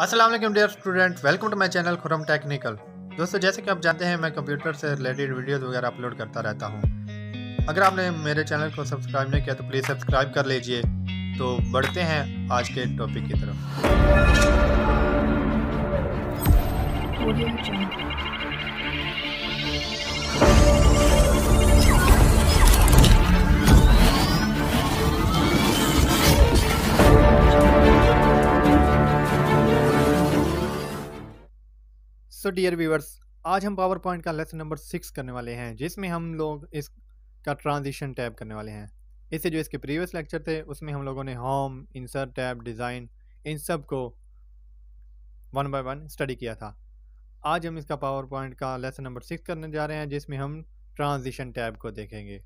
Aslam dear dear student welcome to my channel Khurram technical दोस्तों जैसे कि आप जानते हैं मैं कंप्यूटर से रिलेटेड वीडियोज़ वगैरह अपलोड करता रहता हूँ अगर आपने मेरे चैनल को सब्सक्राइब नहीं किया तो प्लीज़ सब्सक्राइब कर लीजिए तो बढ़ते हैं आज के टॉपिक की तरफ डियर तो व्यूवर्स आज हम पावर पॉइंट का लेसन नंबर सिक्स करने वाले हैं जिसमें हम लोग इसका ट्रांजिशन टैब करने वाले हैं इससे जो इसके प्रीवियस लेक्चर थे उसमें हम लोगों ने होम इंसर टैब डिज़ाइन इन सब को वन बाय वन स्टडी किया था आज हम इसका पावर पॉइंट का लेसन नंबर सिक्स करने जा रहे हैं जिसमें हम ट्रांजिशन टैब को देखेंगे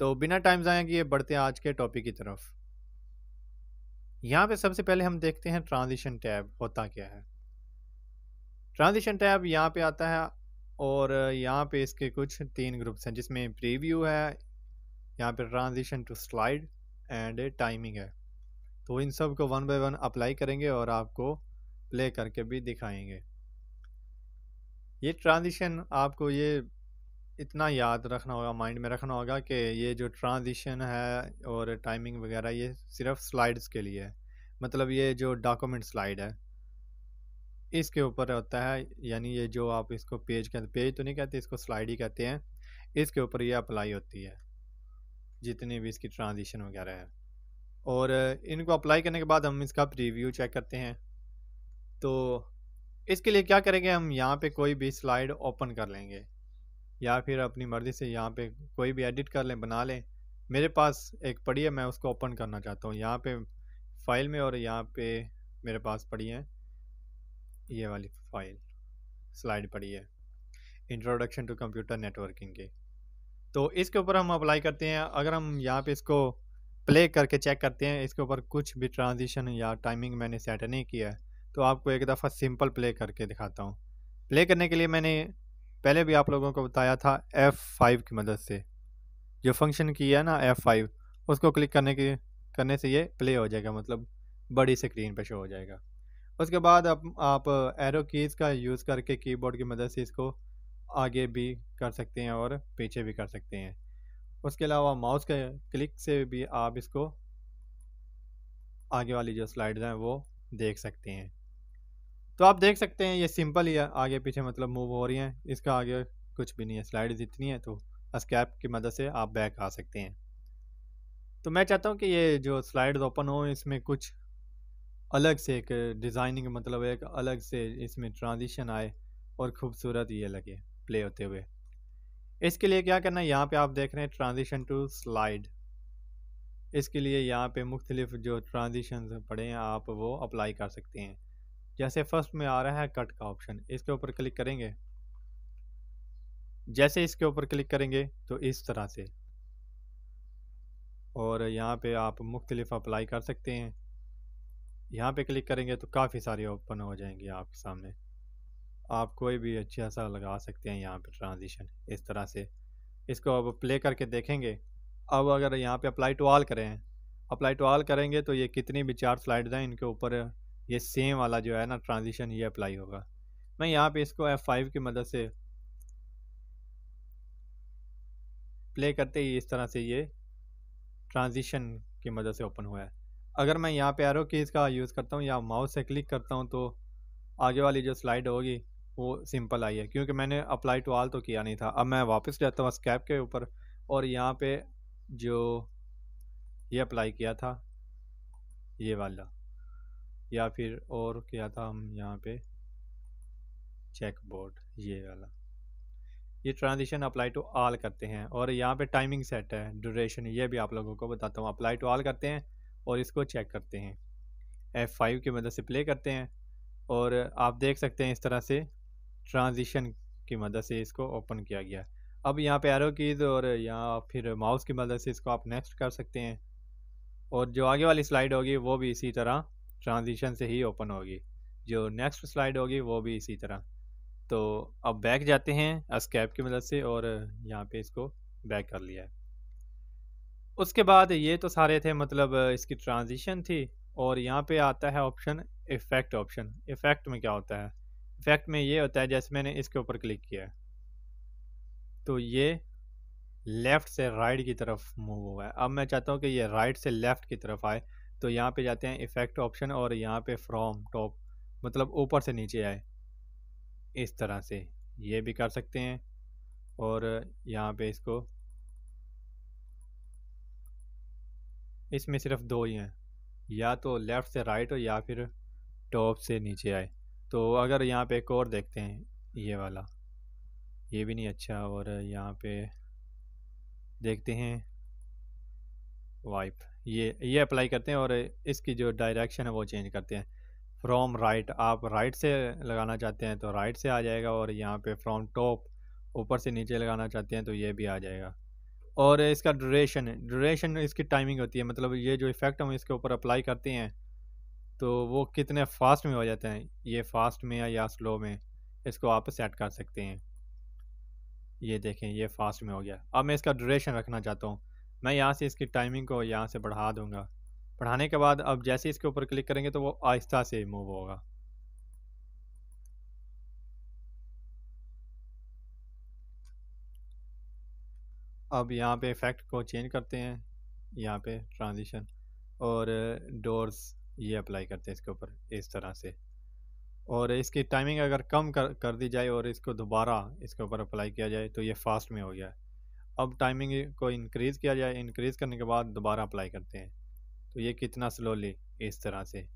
तो बिना टाइम कि ये बढ़ते आज के टॉपिक की तरफ यहाँ पर सबसे पहले हम देखते हैं ट्रांजिशन टैब होता क्या है ट्रांजिशन टैब यहाँ पे आता है और यहाँ पे इसके कुछ तीन ग्रुप्स हैं जिसमें प्रीव्यू है यहाँ पे transition to slide and timing है तो इन सब को वन बाई वन अप्लाई करेंगे और आपको प्ले करके भी दिखाएंगे ये ट्रांजिशन आपको ये इतना याद रखना होगा माइंड में रखना होगा कि ये जो ट्रांजिशन है और टाइमिंग वगैरह ये सिर्फ स्लाइड्स के लिए है मतलब ये जो डॉक्यूमेंट स्लाइड है इसके ऊपर होता है यानी ये जो आप इसको पेज कहते पेज तो नहीं कहते इसको स्लाइड ही कहते हैं इसके ऊपर ये अप्लाई होती है जितनी भी इसकी ट्रांजिशन वगैरह है और इनको अप्लाई करने के बाद हम इसका प्रीव्यू चेक करते हैं तो इसके लिए क्या करेंगे हम यहाँ पे कोई भी स्लाइड ओपन कर लेंगे या फिर अपनी मर्ज़ी से यहाँ पे कोई भी एडिट कर लें बना लें मेरे पास एक पड़ी है मैं उसको ओपन करना चाहता हूँ यहाँ पे फाइल में और यहाँ पे मेरे पास पड़ी है ये वाली फाइल स्लाइड पड़ी है इंट्रोडक्शन टू कंप्यूटर नेटवर्किंग की तो इसके ऊपर हम अप्लाई करते हैं अगर हम यहाँ पे इसको प्ले करके चेक करते हैं इसके ऊपर कुछ भी ट्रांजिशन या टाइमिंग मैंने सेट नहीं किया है तो आपको एक दफ़ा सिंपल प्ले करके दिखाता हूँ प्ले करने के लिए मैंने पहले भी आप लोगों को बताया था F5 की मदद से जो फंक्शन की है ना F5 उसको क्लिक करने के करने से ये प्ले हो जाएगा मतलब बड़ी स्क्रीन पर शो हो जाएगा उसके बाद आप आप एरो कीज़ का यूज़ करके कीबोर्ड की मदद से इसको आगे भी कर सकते हैं और पीछे भी कर सकते हैं उसके अलावा माउस के क्लिक से भी आप इसको आगे वाली जो स्लाइड्स हैं वो देख सकते हैं तो आप देख सकते हैं ये सिंपल ही आगे पीछे मतलब मूव हो रही हैं इसका आगे कुछ भी नहीं है स्लाइड्स इतनी है तो स्कैप की मदद से आप बैक आ सकते हैं तो मैं चाहता हूँ कि ये जो स्लाइड्स ओपन हो इसमें कुछ अलग से एक डिज़ाइनिंग मतलब एक अलग से इसमें ट्रांजिशन आए और खूबसूरत ये लगे प्ले होते हुए इसके लिए क्या करना है यहाँ पे आप देख रहे हैं ट्रांजिशन टू स्लाइड इसके लिए यहाँ पे मुख्तलिफ जो ट्रांजिशन पड़े हैं आप वो अप्लाई कर सकते हैं जैसे फर्स्ट में आ रहा है कट का ऑप्शन इसके ऊपर क्लिक करेंगे जैसे इसके ऊपर क्लिक करेंगे तो इस तरह से और यहाँ पे आप मुख्तलिफ अप्लाई कर सकते हैं यहाँ पे क्लिक करेंगे तो काफ़ी सारी ओपन हो जाएंगी आपके सामने आप कोई भी अच्छा सा लगा सकते हैं यहाँ पे ट्रांजिशन इस तरह से इसको अब प्ले करके देखेंगे अब अगर यहाँ पे अप्लाई टू ऑल करें अप्लाई टू ऑल करेंगे तो ये कितनी भी चार स्लाइड्स हैं इनके ऊपर ये सेम वाला जो है ना ट्रांजिशन ये अप्लाई होगा मैं यहाँ पे इसको F5 की मदद से प्ले करते ही इस तरह से ये ट्रांजिशन की मदद से ओपन हुआ है अगर मैं यहाँ पे एरो कीज़ का यूज़ करता हूँ या माउस से क्लिक करता हूँ तो आगे वाली जो स्लाइड होगी वो सिंपल आई है क्योंकि मैंने अप्लाई टू ऑल तो किया नहीं था अब मैं वापस जाता हूँ स्कैप के ऊपर और यहाँ पे जो ये अप्लाई किया था ये वाला या फिर और किया था हम यहाँ पे चेक बोर्ड ये वाला ये ट्रांजिशन अप्लाई टू ऑल करते हैं और यहाँ पे टाइमिंग सेट है ड्यूरेशन ये भी आप लोगों को बताता हूँ अप्लाई टू ऑल करते हैं और इसको चेक करते हैं F5 की मदद मतलब से प्ले करते हैं और आप देख सकते हैं इस तरह से ट्रांजिशन की मदद से इसको ओपन किया गया अब यहाँ पे एरो कीज़ और यहाँ फिर माउस की मदद से इसको आप नेक्स्ट कर सकते हैं और जो आगे वाली स्लाइड होगी वो भी इसी तरह ट्रांजिशन से ही ओपन होगी जो नेक्स्ट स्लाइड होगी वो भी इसी तरह तो अब बैक जाते हैं अस्कैप की मदद से और यहाँ पे इसको बैक कर लिया है उसके बाद ये तो सारे थे मतलब इसकी ट्रांजिशन थी और यहाँ पे आता है ऑप्शन इफेक्ट ऑप्शन इफेक्ट में क्या होता है इफेक्ट में ये होता है जैसे मैंने इसके ऊपर क्लिक किया है तो ये लेफ़्ट से राइट की तरफ मूव हुआ है अब मैं चाहता हूँ कि ये राइट से लेफ़्ट की तरफ आए तो यहाँ पे जाते हैं इफेक्ट ऑप्शन और यहाँ पे फ्रॉम टॉप मतलब ऊपर से नीचे आए इस तरह से ये भी कर सकते हैं और यहाँ पे इसको इसमें सिर्फ दो ही हैं या तो लेफ़्ट से राइट हो या फिर टॉप से नीचे आए तो अगर यहाँ पे एक और देखते हैं ये वाला ये भी नहीं अच्छा और यहाँ पे देखते हैं वाइप ये ये अप्लाई करते हैं और इसकी जो डायरेक्शन है वो चेंज करते हैं फ्रॉम राइट आप राइट से लगाना चाहते हैं तो राइट से आ जाएगा और यहाँ पे फ्रॉम टॉप ऊपर से नीचे लगाना चाहते हैं तो ये भी आ जाएगा और इसका ड्यूरेशन है ड्यूरेशन इसकी टाइमिंग होती है मतलब ये जो इफ़ेक्ट हम इसके ऊपर अप्लाई करते हैं तो वो कितने फास्ट में हो जाते हैं ये फास्ट में या स्लो में इसको आप सेट कर सकते हैं ये देखें ये फास्ट में हो गया अब मैं इसका ड्यूरेशन रखना चाहता हूँ मैं यहाँ से इसकी टाइमिंग को यहाँ से बढ़ा दूँगा बढ़ाने के बाद अब जैसे इसके ऊपर क्लिक करेंगे तो वो आहिस्ता से मूव होगा अब यहाँ पे इफेक्ट को चेंज करते हैं यहाँ पे ट्रांजिशन और डोर्स ये अप्लाई करते हैं इसके ऊपर इस तरह से और इसकी टाइमिंग अगर कम कर कर दी जाए और इसको दोबारा इसके ऊपर अप्लाई किया जाए तो ये फास्ट में हो गया अब टाइमिंग को इंक्रीज़ किया जाए इंक्रीज़ करने के बाद दोबारा अप्लाई करते हैं तो ये कितना स्लोली इस तरह से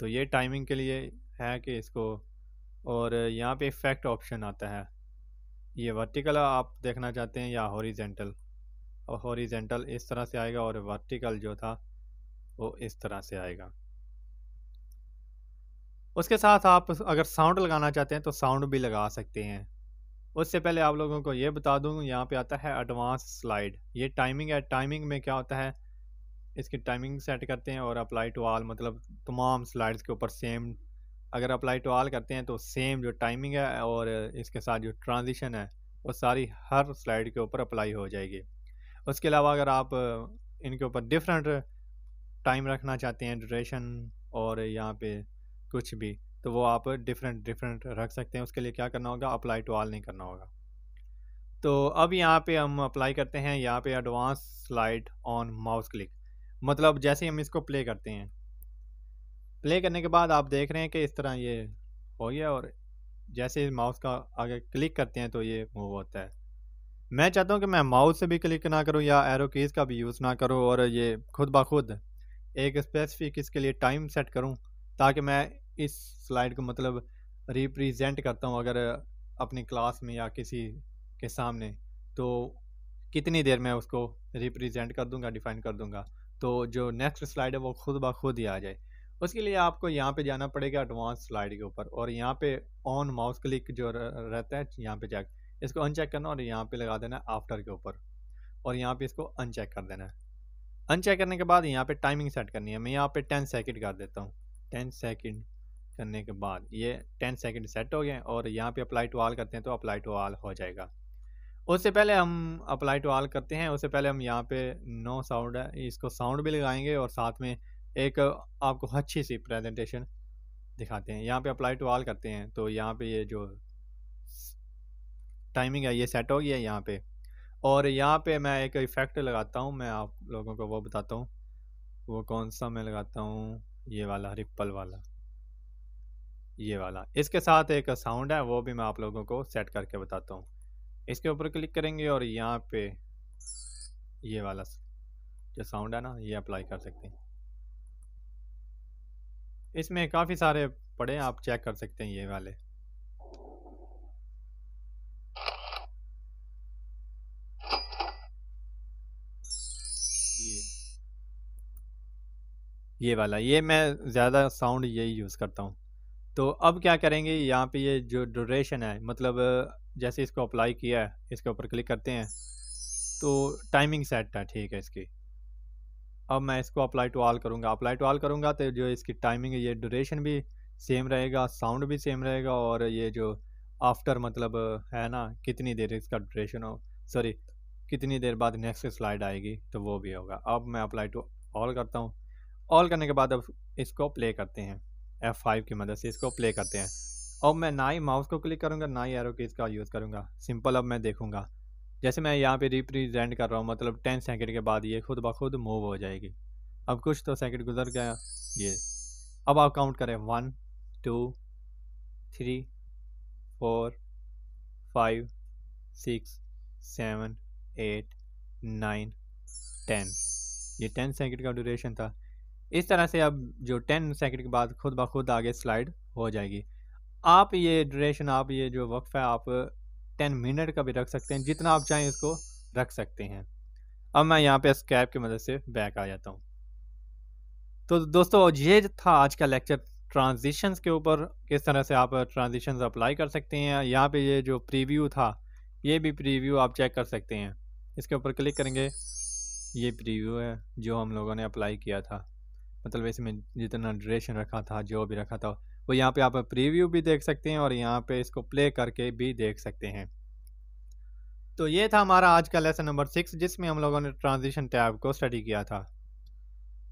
तो ये टाइमिंग के लिए है कि इसको और यहाँ पे इफेक्ट ऑप्शन आता है ये वर्टिकल आप देखना चाहते हैं या हॉरीजेंटल और हॉरीजेंटल इस तरह से आएगा और वर्टिकल जो था वो इस तरह से आएगा उसके साथ आप अगर साउंड लगाना चाहते हैं तो साउंड भी लगा सकते हैं उससे पहले आप लोगों को ये बता दूँ यहाँ पे आता है एडवांस स्लाइड ये टाइमिंग है टाइमिंग में क्या होता है इसकी टाइमिंग सेट करते हैं और अप्लाई टू ऑल मतलब तमाम स्लाइड्स के ऊपर सेम अगर अप्लाई टू ऑल करते हैं तो सेम जो टाइमिंग है और इसके साथ जो ट्रांजिशन है वो सारी हर स्लाइड के ऊपर अप्लाई हो जाएगी उसके अलावा अगर आप इनके ऊपर डिफरेंट टाइम रखना चाहते हैं ड्यूरेशन और यहाँ पे कुछ भी तो वो आप डिफरेंट डिफरेंट रख सकते हैं उसके लिए क्या करना होगा अप्लाई टू ऑल नहीं करना होगा तो अब यहाँ पे हम अप्लाई करते हैं यहाँ पे advance slide on mouse click मतलब जैसे हम इसको प्ले करते हैं प्ले करने के बाद आप देख रहे हैं कि इस तरह ये हो गया और जैसे माउस का आगे क्लिक करते हैं तो ये मूव होता है मैं चाहता हूँ कि मैं माउस से भी क्लिक ना करूँ या एरो कीज़ का भी यूज़ ना करूँ और ये खुद ब खुद एक स्पेसिफिक इसके लिए टाइम सेट करूँ ताकि मैं इस स्लाइड को मतलब रिप्रेजेंट करता हूँ अगर अपनी क्लास में या किसी के सामने तो कितनी देर में उसको रिप्रेजेंट कर दूंगा डिफ़ाइन कर दूंगा तो जो नेक्स्ट स्लाइड है वो खुद ब खुद ही आ जाए उसके लिए आपको यहाँ पे जाना पड़ेगा एडवांस स्लाइड के ऊपर और यहाँ पे ऑन माउस क्लिक जो रहता है यहाँ पे चेक इसको अनचेक करना और यहाँ पे लगा देना है आफ्टर के ऊपर और यहाँ पे इसको अनचेक कर देना है अनचेक करने के बाद यहाँ पे टाइमिंग सेट करनी है मैं यहाँ पे टेन सेकंड कर देता हूँ टेन सेकंड करने के बाद ये टेन सेकंड सेट हो गए और यहाँ पे अप्लाई टू ऑल करते हैं तो अप्लाई टू ऑल हो जाएगा उससे पहले हम अप्लाई टू ऑल करते हैं उससे पहले हम यहाँ पे नो साउंड है इसको साउंड भी लगाएंगे और साथ में एक आपको अच्छी सी प्रेजेंटेशन दिखाते हैं यहाँ पे अप्लाई टू ऑल करते हैं तो यहाँ पे ये जो टाइमिंग है ये सेट हो गया है यहाँ पे और यहाँ पे मैं एक इफ़ेक्ट लगाता हूँ मैं आप लोगों को वो बताता हूँ वो कौन सा मैं लगाता हूँ ये वाला रिप्पल वाला ये वाला इसके साथ एक साउंड है वो भी मैं आप लोगों को सेट करके बताता हूँ इसके ऊपर क्लिक करेंगे और यहाँ पे ये वाला जो साउंड है ना ये अप्लाई कर सकते हैं इसमें काफ़ी सारे पड़े हैं आप चेक कर सकते हैं ये वाले ये वाला ये मैं ज़्यादा साउंड यही यूज़ करता हूँ तो अब क्या करेंगे यहाँ पे ये जो ड्यूरेशन है मतलब जैसे इसको अप्लाई किया है इसके ऊपर क्लिक करते हैं तो टाइमिंग सेट है ठीक है इसकी अब मैं इसको अप्लाई टू ऑल करूँगा अप्लाई टू ऑल करूँगा तो जो इसकी टाइमिंग है ये ड्यूरेशन भी सेम रहेगा साउंड भी सेम रहेगा और ये जो आफ्टर मतलब है ना कितनी देर इसका ड्यूरेशन हो सॉरी कितनी देर बाद नेक्स्ट स्लाइड आएगी तो वो भी होगा अब मैं अप्लाई टू ऑल करता हूँ ऑल करने के बाद अब इसको प्ले करते हैं एफ़ फाइव की मदद से इसको प्ले करते हैं अब मैं ना ही माउस को क्लिक करूँगा ना ही एरो की इसका यूज़ करूँगा सिंपल अब मैं देखूँगा जैसे मैं यहाँ पे रिप्रेजेंट कर रहा हूँ मतलब टेन सेकंड के बाद ये खुद ब खुद मूव हो जाएगी अब कुछ तो सेकंड गुजर गया ये अब आप काउंट करें one two three four five six seven eight nine ten ये टेन सेकंड का ड्यूरेशन था इस तरह से अब जो टेन सेकंड के बाद खुद ब खुद आगे स्लाइड हो जाएगी आप ये ड्यूरेशन आप ये जो वक्फ है आप टेन मिनट का भी रख सकते हैं जितना आप चाहें इसको रख सकते हैं अब मैं यहाँ पे स्कैप की मदद से बैक आ जाता हूँ तो दोस्तों ये था आज का लेक्चर ट्रांजिशंस के ऊपर किस तरह से आप ट्रांजिशंस अप्लाई कर सकते हैं यहाँ पे ये जो प्रीव्यू था ये भी प्रीव्यू आप चेक कर सकते हैं इसके ऊपर क्लिक करेंगे ये प्रीव्यू है जो हम लोगों ने अप्लाई किया था मतलब इसमें जितना ड्रेशन रखा था जो भी रखा था तो यहाँ पे आप प्रीव्यू भी देख सकते हैं और यहाँ पे इसको प्ले करके भी देख सकते हैं तो ये था हमारा आज का लेसन नंबर सिक्स जिसमें हम लोगों ने ट्रांजिशन टैब को स्टडी किया था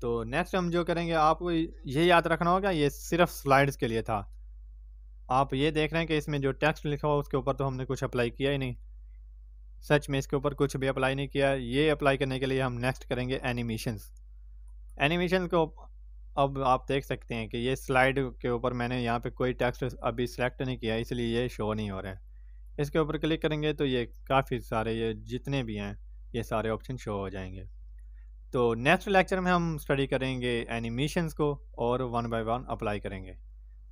तो नेक्स्ट हम जो करेंगे आपको ये याद रखना होगा ये सिर्फ स्लाइड्स के लिए था आप ये देख रहे हैं कि इसमें जो टेक्स्ट लिखा हुआ उसके ऊपर तो हमने कुछ अप्लाई किया ही नहीं सच में इसके ऊपर कुछ भी अप्लाई नहीं किया ये अप्लाई करने के लिए हम नेक्स्ट करेंगे एनिमेशंस एनिमेशन को अब आप देख सकते हैं कि ये स्लाइड के ऊपर मैंने यहाँ पे कोई टेक्स्ट अभी सेलेक्ट नहीं किया इसलिए ये शो नहीं हो रहा है इसके ऊपर क्लिक करेंगे तो ये काफ़ी सारे ये जितने भी हैं ये सारे ऑप्शन शो हो जाएंगे तो नेक्स्ट लेक्चर में हम स्टडी करेंगे एनिमेशंस को और वन बाय वन अप्लाई करेंगे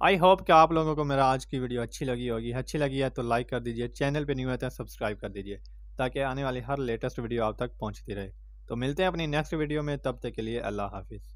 आई होप कि आप लोगों को मेरा आज की वीडियो अच्छी लगी होगी अच्छी लगी है तो लाइक कर दीजिए चैनल पर न्यू है तो सब्सक्राइब कर दीजिए ताकि आने वाली हर लेटेस्ट वीडियो आप तक पहुँचती रहे तो मिलते हैं अपनी नेक्स्ट वीडियो में तब तक के लिए अल्लाह हाफिज़